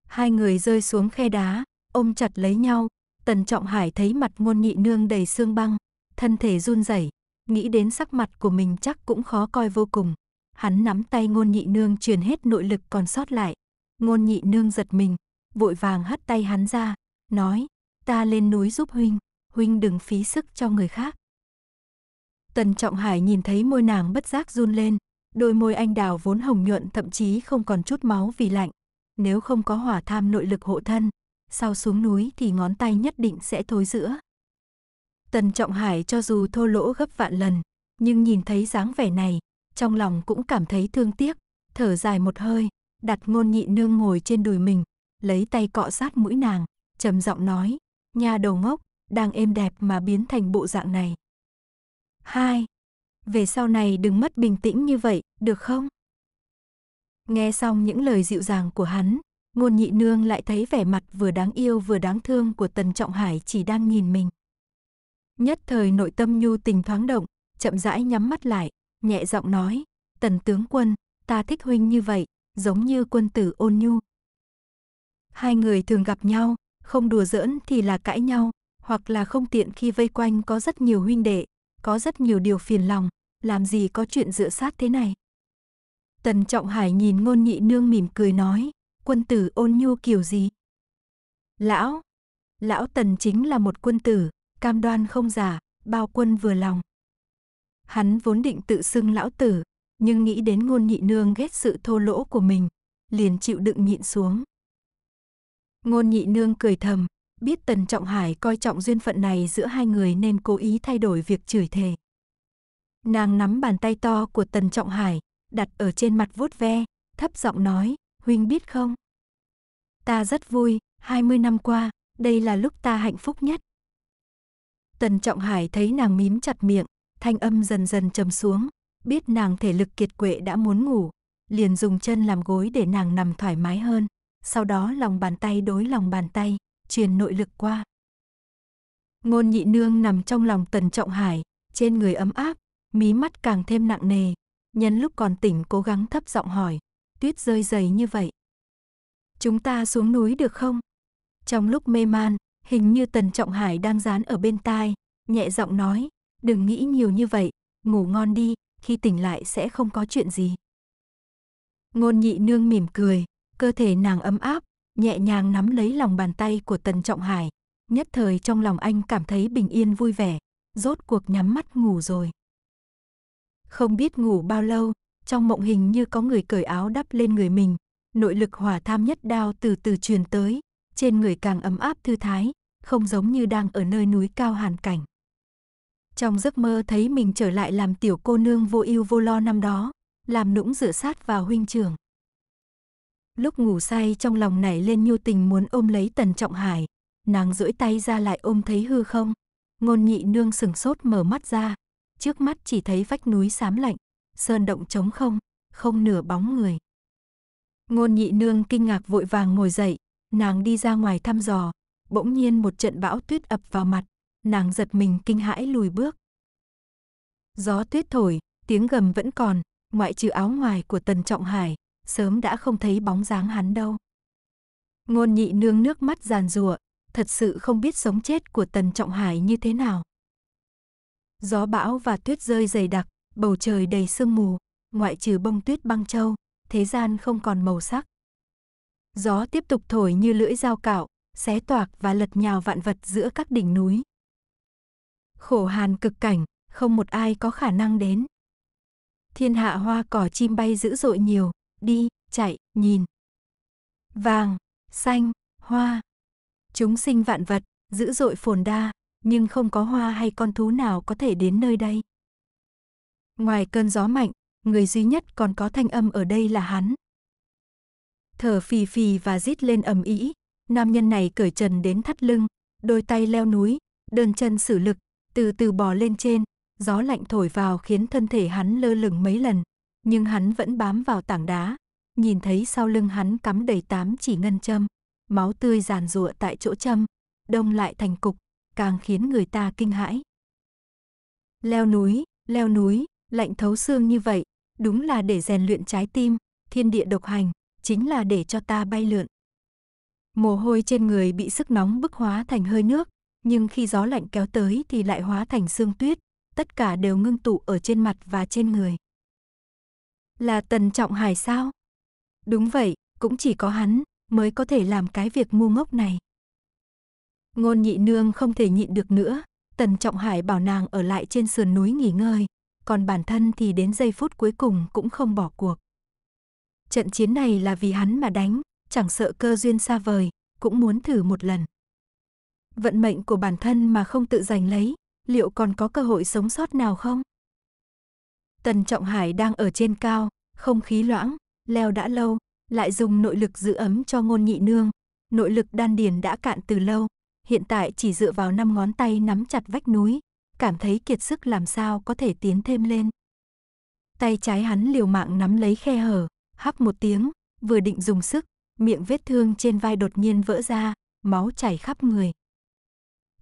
Hai người rơi xuống khe đá, ôm chặt lấy nhau, Tần Trọng Hải thấy mặt ngôn nhị nương đầy xương băng, thân thể run rẩy, nghĩ đến sắc mặt của mình chắc cũng khó coi vô cùng. Hắn nắm tay ngôn nhị nương truyền hết nội lực còn sót lại. Ngôn nhị nương giật mình, vội vàng hất tay hắn ra, nói, ta lên núi giúp huynh, huynh đừng phí sức cho người khác. Tần Trọng Hải nhìn thấy môi nàng bất giác run lên, đôi môi anh đào vốn hồng nhuận thậm chí không còn chút máu vì lạnh. Nếu không có hỏa tham nội lực hộ thân, sau xuống núi thì ngón tay nhất định sẽ thối giữa. Tần Trọng Hải cho dù thô lỗ gấp vạn lần, nhưng nhìn thấy dáng vẻ này, trong lòng cũng cảm thấy thương tiếc, thở dài một hơi, đặt ngôn nhị nương ngồi trên đùi mình, lấy tay cọ sát mũi nàng, trầm giọng nói, nhà đầu ngốc, đang êm đẹp mà biến thành bộ dạng này. Hai, về sau này đừng mất bình tĩnh như vậy, được không? Nghe xong những lời dịu dàng của hắn, Ngôn nhị nương lại thấy vẻ mặt vừa đáng yêu vừa đáng thương của Tần Trọng Hải chỉ đang nhìn mình. Nhất thời nội tâm nhu tình thoáng động, chậm rãi nhắm mắt lại, nhẹ giọng nói, Tần tướng quân, ta thích huynh như vậy, giống như quân tử ôn nhu. Hai người thường gặp nhau, không đùa giỡn thì là cãi nhau, hoặc là không tiện khi vây quanh có rất nhiều huynh đệ, có rất nhiều điều phiền lòng, làm gì có chuyện dựa sát thế này. Tần Trọng Hải nhìn ngôn nhị nương mỉm cười nói, quân tử ôn nhu kiểu gì? Lão, lão Tần chính là một quân tử, cam đoan không giả, bao quân vừa lòng. Hắn vốn định tự xưng lão tử, nhưng nghĩ đến ngôn nhị nương ghét sự thô lỗ của mình, liền chịu đựng nhịn xuống. Ngôn nhị nương cười thầm, biết Tần Trọng Hải coi trọng duyên phận này giữa hai người nên cố ý thay đổi việc chửi thề. Nàng nắm bàn tay to của Tần Trọng Hải, đặt ở trên mặt vuốt ve, thấp giọng nói, huynh biết không? Ta rất vui, 20 năm qua, đây là lúc ta hạnh phúc nhất. Tần Trọng Hải thấy nàng mím chặt miệng, thanh âm dần dần trầm xuống, biết nàng thể lực kiệt quệ đã muốn ngủ, liền dùng chân làm gối để nàng nằm thoải mái hơn, sau đó lòng bàn tay đối lòng bàn tay, truyền nội lực qua. Ngôn nhị nương nằm trong lòng Tần Trọng Hải, trên người ấm áp, mí mắt càng thêm nặng nề, nhân lúc còn tỉnh cố gắng thấp giọng hỏi, tuyết rơi dày như vậy. Chúng ta xuống núi được không? Trong lúc mê man, hình như Tần Trọng Hải đang dán ở bên tai, nhẹ giọng nói, đừng nghĩ nhiều như vậy, ngủ ngon đi, khi tỉnh lại sẽ không có chuyện gì. Ngôn nhị nương mỉm cười, cơ thể nàng ấm áp, nhẹ nhàng nắm lấy lòng bàn tay của Tần Trọng Hải, nhất thời trong lòng anh cảm thấy bình yên vui vẻ, rốt cuộc nhắm mắt ngủ rồi. Không biết ngủ bao lâu, trong mộng hình như có người cởi áo đắp lên người mình, nội lực hỏa tham nhất đao từ từ truyền tới, trên người càng ấm áp thư thái, không giống như đang ở nơi núi cao hàn cảnh. Trong giấc mơ thấy mình trở lại làm tiểu cô nương vô ưu vô lo năm đó, làm nũng dựa sát vào huynh trưởng. Lúc ngủ say trong lòng nảy lên nhu tình muốn ôm lấy Tần Trọng Hải, nàng duỗi tay ra lại ôm thấy hư không. Ngôn nhị nương sừng sốt mở mắt ra, trước mắt chỉ thấy vách núi xám lạnh, sơn động trống không, không nửa bóng người. Ngôn nhị nương kinh ngạc vội vàng ngồi dậy, nàng đi ra ngoài thăm dò, bỗng nhiên một trận bão tuyết ập vào mặt, nàng giật mình kinh hãi lùi bước. Gió tuyết thổi, tiếng gầm vẫn còn, ngoại trừ áo ngoài của Tần Trọng Hải, sớm đã không thấy bóng dáng hắn đâu. Ngôn nhị nương nước mắt giàn rùa, thật sự không biết sống chết của Tần Trọng Hải như thế nào. Gió bão và tuyết rơi dày đặc, bầu trời đầy sương mù, ngoại trừ bông tuyết băng châu, thế gian không còn màu sắc. Gió tiếp tục thổi như lưỡi dao cạo, xé toạc và lật nhào vạn vật giữa các đỉnh núi. Khổ hàn cực cảnh, không một ai có khả năng đến. Thiên hạ hoa cỏ chim bay dữ dội nhiều, đi, chạy, nhìn. Vàng, xanh, hoa. Chúng sinh vạn vật, dữ dội phồn đa, nhưng không có hoa hay con thú nào có thể đến nơi đây. Ngoài cơn gió mạnh, người duy nhất còn có thanh âm ở đây là hắn. Thở phì phì và rít lên ầm ĩ, nam nhân này cởi trần đến thắt lưng, đôi tay leo núi, đơn chân sử lực, từ từ bò lên trên, gió lạnh thổi vào khiến thân thể hắn lơ lửng mấy lần, nhưng hắn vẫn bám vào tảng đá, nhìn thấy sau lưng hắn cắm đầy tám chỉ ngân châm, máu tươi giàn rụa tại chỗ châm, đông lại thành cục, càng khiến người ta kinh hãi. Leo núi, leo núi, lạnh thấu xương như vậy, đúng là để rèn luyện trái tim, thiên địa độc hành, chính là để cho ta bay lượn. Mồ hôi trên người bị sức nóng bức hóa thành hơi nước, nhưng khi gió lạnh kéo tới thì lại hóa thành sương tuyết, tất cả đều ngưng tụ ở trên mặt và trên người. Là Tần Trọng Hải sao? Đúng vậy, cũng chỉ có hắn mới có thể làm cái việc ngu ngốc này. Ngôn nhị nương không thể nhịn được nữa, Tần Trọng Hải bảo nàng ở lại trên sườn núi nghỉ ngơi, còn bản thân thì đến giây phút cuối cùng cũng không bỏ cuộc. Trận chiến này là vì hắn mà đánh, chẳng sợ cơ duyên xa vời, cũng muốn thử một lần. Vận mệnh của bản thân mà không tự giành lấy, liệu còn có cơ hội sống sót nào không? Tần Trọng Hải đang ở trên cao, không khí loãng, leo đã lâu, lại dùng nội lực giữ ấm cho ngôn nhị nương. Nội lực đan điền đã cạn từ lâu, hiện tại chỉ dựa vào năm ngón tay nắm chặt vách núi, cảm thấy kiệt sức làm sao có thể tiến thêm lên. Tay trái hắn liều mạng nắm lấy khe hở, hắp một tiếng, vừa định dùng sức, miệng vết thương trên vai đột nhiên vỡ ra, máu chảy khắp người.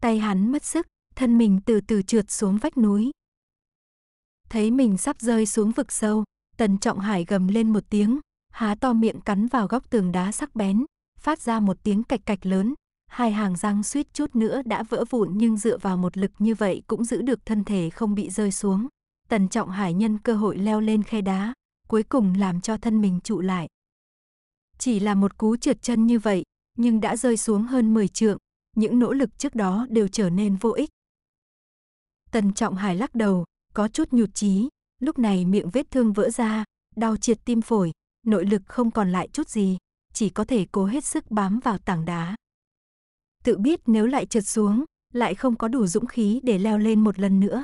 Tay hắn mất sức, thân mình từ từ trượt xuống vách núi. Thấy mình sắp rơi xuống vực sâu, Tần Trọng Hải gầm lên một tiếng, há to miệng cắn vào góc tường đá sắc bén, phát ra một tiếng cạch cạch lớn, hai hàng răng suýt chút nữa đã vỡ vụn nhưng dựa vào một lực như vậy cũng giữ được thân thể không bị rơi xuống. Tần Trọng Hải nhân cơ hội leo lên khe đá, cuối cùng làm cho thân mình trụ lại. Chỉ là một cú trượt chân như vậy, nhưng đã rơi xuống hơn 10 trượng, những nỗ lực trước đó đều trở nên vô ích. Tần Trọng Hải lắc đầu, có chút nhụt chí, lúc này miệng vết thương vỡ ra, đau triệt tim phổi, nội lực không còn lại chút gì, chỉ có thể cố hết sức bám vào tảng đá tự biết nếu lại trượt xuống, lại không có đủ dũng khí để leo lên một lần nữa.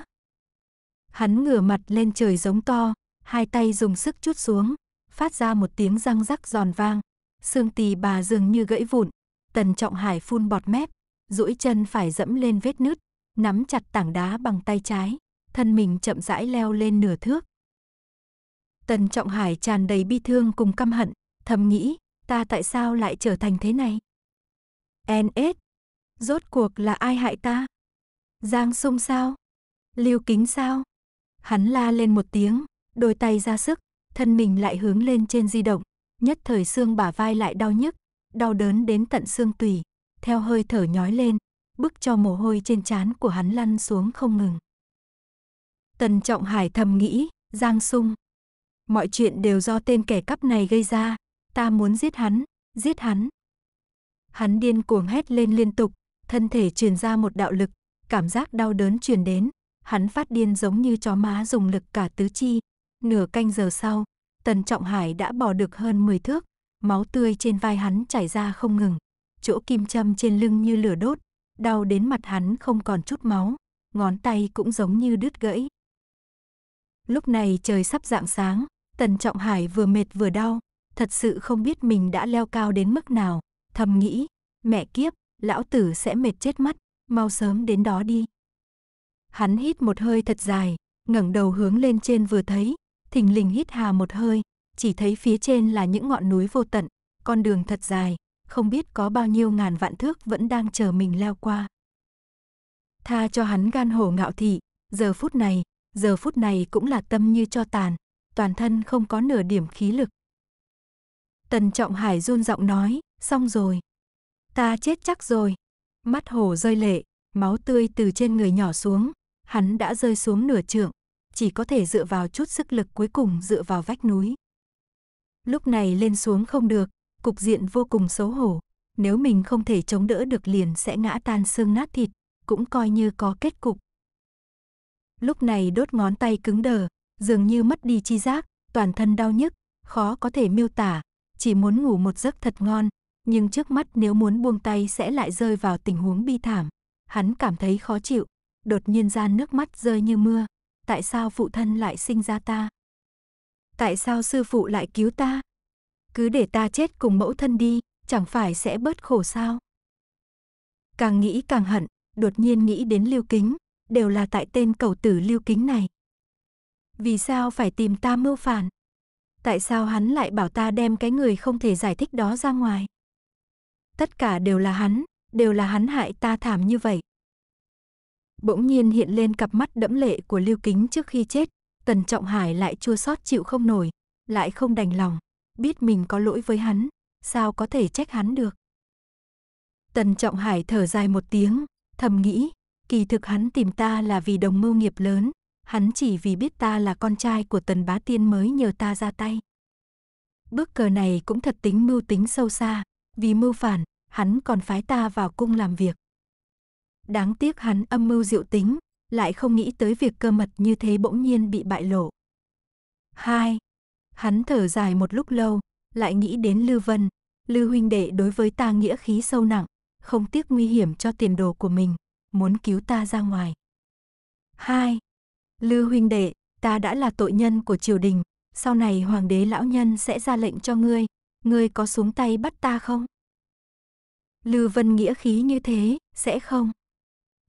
Hắn ngửa mặt lên trời giống to, hai tay dùng sức chút xuống, phát ra một tiếng răng rắc giòn vang, xương tì bà dường như gãy vụn, Tần Trọng Hải phun bọt mép, duỗi chân phải dẫm lên vết nứt, nắm chặt tảng đá bằng tay trái, thân mình chậm rãi leo lên nửa thước. Tần Trọng Hải tràn đầy bi thương cùng căm hận, thầm nghĩ, ta tại sao lại trở thành thế này? NS Rốt cuộc là ai hại ta? Giang sung sao? Lưu kính sao? Hắn la lên một tiếng, đôi tay ra sức, thân mình lại hướng lên trên di động, nhất thời xương bả vai lại đau nhức, đau đớn đến tận xương tủy, theo hơi thở nhói lên, bức cho mồ hôi trên trán của hắn lăn xuống không ngừng. Tần Trọng Hải thầm nghĩ, Giang Sung. Mọi chuyện đều do tên kẻ cắp này gây ra, ta muốn giết hắn, giết hắn. Hắn điên cuồng hét lên liên tục, thân thể truyền ra một đạo lực, cảm giác đau đớn truyền đến, hắn phát điên giống như chó má dùng lực cả tứ chi. Nửa canh giờ sau, Tần Trọng Hải đã bỏ được hơn 10 thước, máu tươi trên vai hắn chảy ra không ngừng, chỗ kim châm trên lưng như lửa đốt, đau đến mặt hắn không còn chút máu, ngón tay cũng giống như đứt gãy. Lúc này trời sắp rạng sáng, Tần Trọng Hải vừa mệt vừa đau, thật sự không biết mình đã leo cao đến mức nào, thầm nghĩ, mẹ kiếp, lão tử sẽ mệt chết mắt, mau sớm đến đó đi. Hắn hít một hơi thật dài, ngẩng đầu hướng lên trên vừa thấy, thình lình hít hà một hơi, chỉ thấy phía trên là những ngọn núi vô tận, con đường thật dài, không biết có bao nhiêu ngàn vạn thước vẫn đang chờ mình leo qua. Tha cho hắn gan hổ ngạo thị, giờ phút này, giờ phút này cũng là tâm như cho tàn, toàn thân không có nửa điểm khí lực. Tần Trọng Hải run giọng nói, xong rồi, Ta chết chắc rồi. Mắt hổ rơi lệ, máu tươi từ trên người nhỏ xuống. Hắn đã rơi xuống nửa trượng, chỉ có thể dựa vào chút sức lực cuối cùng dựa vào vách núi. Lúc này lên xuống không được, cục diện vô cùng xấu hổ. Nếu mình không thể chống đỡ được liền sẽ ngã tan xương nát thịt, cũng coi như có kết cục. Lúc này đốt ngón tay cứng đờ, dường như mất đi chi giác, toàn thân đau nhức, khó có thể miêu tả, chỉ muốn ngủ một giấc thật ngon, nhưng trước mắt nếu muốn buông tay sẽ lại rơi vào tình huống bi thảm. Hắn cảm thấy khó chịu, đột nhiên gian nước mắt rơi như mưa. Tại sao phụ thân lại sinh ra ta? Tại sao sư phụ lại cứu ta? Cứ để ta chết cùng mẫu thân đi, chẳng phải sẽ bớt khổ sao? Càng nghĩ càng hận, đột nhiên nghĩ đến Lưu Kính, đều là tại tên cầu tử Lưu Kính này. Vì sao phải tìm ta mưu phản? Tại sao hắn lại bảo ta đem cái người không thể giải thích đó ra ngoài? tất cả đều là hắn, đều là hắn hại ta thảm như vậy. Bỗng nhiên hiện lên cặp mắt đẫm lệ của Lưu Kính trước khi chết, Tần Trọng Hải lại chua xót chịu không nổi, lại không đành lòng, biết mình có lỗi với hắn, sao có thể trách hắn được. Tần Trọng Hải thở dài một tiếng, thầm nghĩ, kỳ thực hắn tìm ta là vì đồng mưu nghiệp lớn, hắn chỉ vì biết ta là con trai của Tần Bá Tiên mới nhờ ta ra tay. Bước cờ này cũng thật tính mưu tính sâu xa, vì mưu phản, hắn còn phái ta vào cung làm việc. Đáng tiếc hắn âm mưu diệu tính, lại không nghĩ tới việc cơ mật như thế bỗng nhiên bị bại lộ. 2. Hắn thở dài một lúc lâu, lại nghĩ đến lưu Vân, lưu huynh đệ đối với ta nghĩa khí sâu nặng, không tiếc nguy hiểm cho tiền đồ của mình, muốn cứu ta ra ngoài. 2. lưu huynh đệ, ta đã là tội nhân của triều đình, sau này hoàng đế lão nhân sẽ ra lệnh cho ngươi, ngươi có xuống tay bắt ta không? Lư Vân nghĩa khí như thế, sẽ không.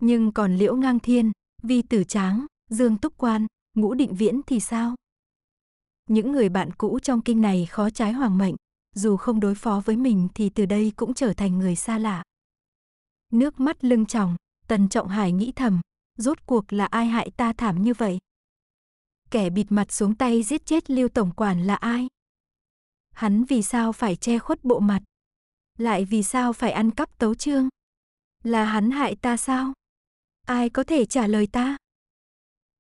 Nhưng còn Liễu Ngang Thiên, Vi Tử Tráng, Dương Túc Quan, Ngũ Định Viễn thì sao? Những người bạn cũ trong kinh này khó trái hoàng mệnh, dù không đối phó với mình thì từ đây cũng trở thành người xa lạ. Nước mắt lưng tròng, Tần Trọng Hải nghĩ thầm, rốt cuộc là ai hại ta thảm như vậy? Kẻ bịt mặt xuống tay giết chết Lưu Tổng Quản là ai? Hắn vì sao phải che khuất bộ mặt? Lại vì sao phải ăn cắp tấu chương? Là hắn hại ta sao? Ai có thể trả lời ta?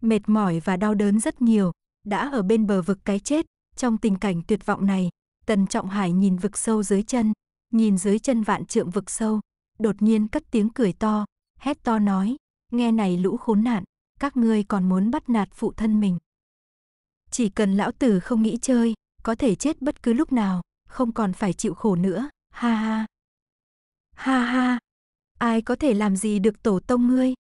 Mệt mỏi và đau đớn rất nhiều, đã ở bên bờ vực cái chết, trong tình cảnh tuyệt vọng này, Tần Trọng Hải nhìn vực sâu dưới chân, nhìn dưới chân vạn trượng vực sâu, đột nhiên cất tiếng cười to, hét to nói, nghe này lũ khốn nạn, các ngươi còn muốn bắt nạt phụ thân mình. Chỉ cần lão tử không nghĩ chơi, có thể chết bất cứ lúc nào, không còn phải chịu khổ nữa, ha ha. Ha ha, ai có thể làm gì được tổ tông ngươi?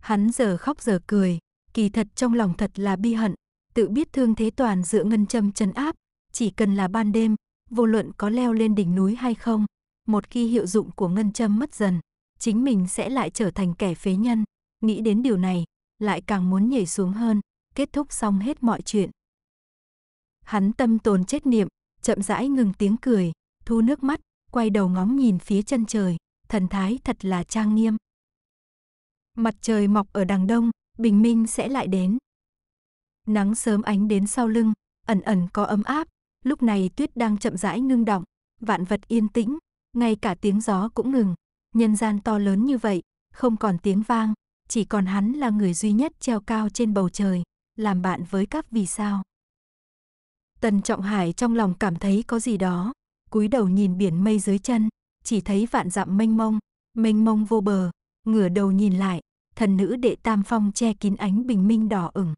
Hắn giờ khóc giờ cười, kỳ thật trong lòng thật là bi hận, tự biết thương thế toàn dựa ngân châm chân áp, chỉ cần là ban đêm, vô luận có leo lên đỉnh núi hay không, một khi hiệu dụng của ngân châm mất dần, chính mình sẽ lại trở thành kẻ phế nhân, nghĩ đến điều này, lại càng muốn nhảy xuống hơn, kết thúc xong hết mọi chuyện, Hắn tâm tồn chết niệm, chậm rãi ngừng tiếng cười, thu nước mắt, quay đầu ngóng nhìn phía chân trời, thần thái thật là trang nghiêm. Mặt trời mọc ở đằng đông, bình minh sẽ lại đến. Nắng sớm ánh đến sau lưng, ẩn ẩn có ấm áp, lúc này tuyết đang chậm rãi ngưng động, vạn vật yên tĩnh, ngay cả tiếng gió cũng ngừng. Nhân gian to lớn như vậy, không còn tiếng vang, chỉ còn hắn là người duy nhất treo cao trên bầu trời, làm bạn với các vì sao. Tần Trọng Hải trong lòng cảm thấy có gì đó, cúi đầu nhìn biển mây dưới chân, chỉ thấy vạn dặm mênh mông, mênh mông vô bờ, ngửa đầu nhìn lại, thần nữ đệ tam phong che kín ánh bình minh đỏ ửng.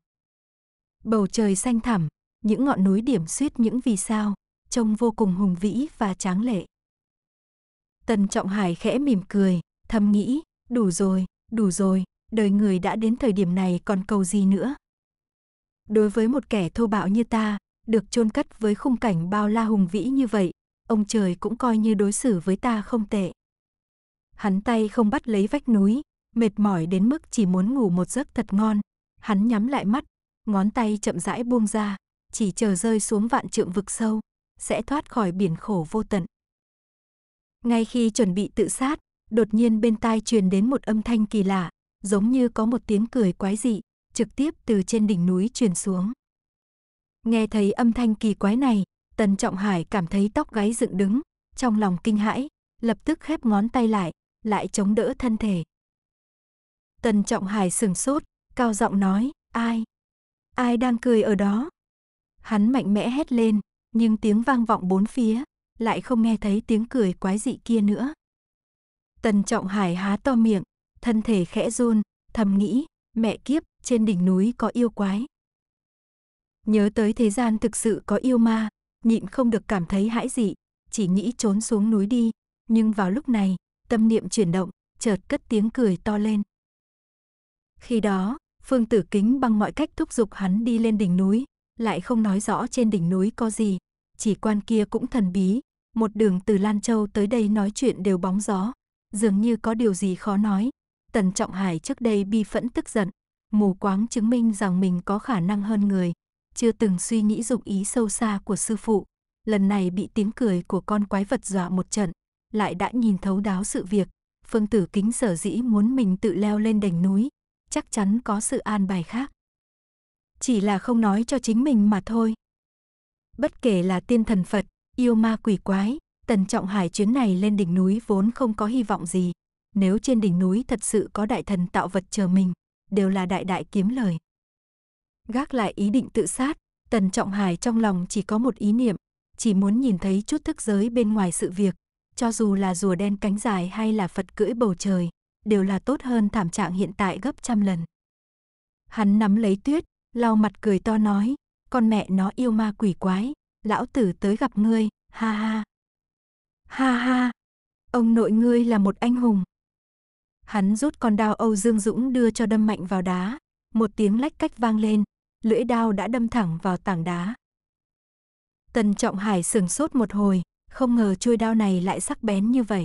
Bầu trời xanh thẳm, những ngọn núi điểm xuyết những vì sao, trông vô cùng hùng vĩ và tráng lệ. Tần Trọng Hải khẽ mỉm cười, thầm nghĩ, đủ rồi, đủ rồi, đời người đã đến thời điểm này còn cầu gì nữa. Đối với một kẻ thô bạo như ta, được chôn cất với khung cảnh bao la hùng vĩ như vậy, ông trời cũng coi như đối xử với ta không tệ. Hắn tay không bắt lấy vách núi, mệt mỏi đến mức chỉ muốn ngủ một giấc thật ngon. Hắn nhắm lại mắt, ngón tay chậm rãi buông ra, chỉ chờ rơi xuống vạn trượng vực sâu, sẽ thoát khỏi biển khổ vô tận. Ngay khi chuẩn bị tự sát, đột nhiên bên tai truyền đến một âm thanh kỳ lạ, giống như có một tiếng cười quái dị, trực tiếp từ trên đỉnh núi truyền xuống. Nghe thấy âm thanh kỳ quái này, Tần Trọng Hải cảm thấy tóc gáy dựng đứng, trong lòng kinh hãi, lập tức khép ngón tay lại, lại chống đỡ thân thể. Tần Trọng Hải sừng sốt, cao giọng nói, ai? Ai đang cười ở đó? Hắn mạnh mẽ hét lên, nhưng tiếng vang vọng bốn phía, lại không nghe thấy tiếng cười quái dị kia nữa. Tần Trọng Hải há to miệng, thân thể khẽ run, thầm nghĩ, mẹ kiếp, trên đỉnh núi có yêu quái. Nhớ tới thế gian thực sự có yêu ma, nhịn không được cảm thấy hãi dị, chỉ nghĩ trốn xuống núi đi, nhưng vào lúc này, tâm niệm chuyển động, chợt cất tiếng cười to lên. Khi đó, Phương Tử Kính bằng mọi cách thúc giục hắn đi lên đỉnh núi, lại không nói rõ trên đỉnh núi có gì, chỉ quan kia cũng thần bí, một đường từ Lan Châu tới đây nói chuyện đều bóng gió, dường như có điều gì khó nói. Tần Trọng Hải trước đây bi phẫn tức giận, mù quáng chứng minh rằng mình có khả năng hơn người, chưa từng suy nghĩ dụng ý sâu xa của sư phụ, lần này bị tiếng cười của con quái vật dọa một trận, lại đã nhìn thấu đáo sự việc, Phương Tử Kính sở dĩ muốn mình tự leo lên đỉnh núi, chắc chắn có sự an bài khác. Chỉ là không nói cho chính mình mà thôi. Bất kể là tiên thần Phật, yêu ma quỷ quái, Tần Trọng Hải chuyến này lên đỉnh núi vốn không có hy vọng gì, nếu trên đỉnh núi thật sự có đại thần tạo vật chờ mình, đều là đại đại kiếm lời gác lại ý định tự sát, Tần Trọng Hải trong lòng chỉ có một ý niệm, chỉ muốn nhìn thấy chút thức giới bên ngoài sự việc, cho dù là rùa đen cánh dài hay là Phật cưỡi bầu trời, đều là tốt hơn thảm trạng hiện tại gấp trăm lần. Hắn nắm lấy tuyết, lau mặt cười to nói, con mẹ nó yêu ma quỷ quái, lão tử tới gặp ngươi, ha ha. Ha ha, ông nội ngươi là một anh hùng. Hắn rút con đao Âu Dương Dũng đưa cho đâm mạnh vào đá, một tiếng lách cách vang lên, lưỡi đao đã đâm thẳng vào tảng đá. Tần Trọng Hải sừng sốt một hồi, không ngờ chuôi đao này lại sắc bén như vậy.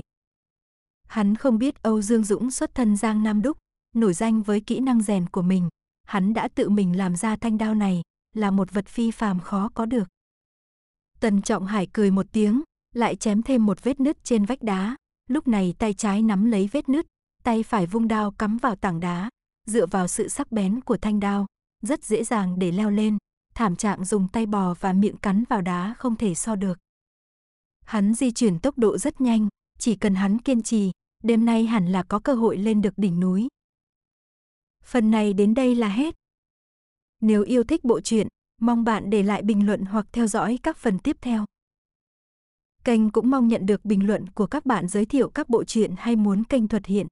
Hắn không biết Âu Dương Dũng xuất thân Giang Nam Đúc, nổi danh với kỹ năng rèn của mình, hắn đã tự mình làm ra thanh đao này, là một vật phi phàm khó có được. Tần Trọng Hải cười một tiếng, lại chém thêm một vết nứt trên vách đá, lúc này tay trái nắm lấy vết nứt, tay phải vung đao cắm vào tảng đá, dựa vào sự sắc bén của thanh đao, rất dễ dàng để leo lên, thảm trạng dùng tay bò và miệng cắn vào đá không thể so được. Hắn di chuyển tốc độ rất nhanh, chỉ cần hắn kiên trì, đêm nay hẳn là có cơ hội lên được đỉnh núi. Phần này đến đây là hết. Nếu yêu thích bộ truyện, mong bạn để lại bình luận hoặc theo dõi các phần tiếp theo. Kênh cũng mong nhận được bình luận của các bạn giới thiệu các bộ truyện hay muốn kênh thuật hiện.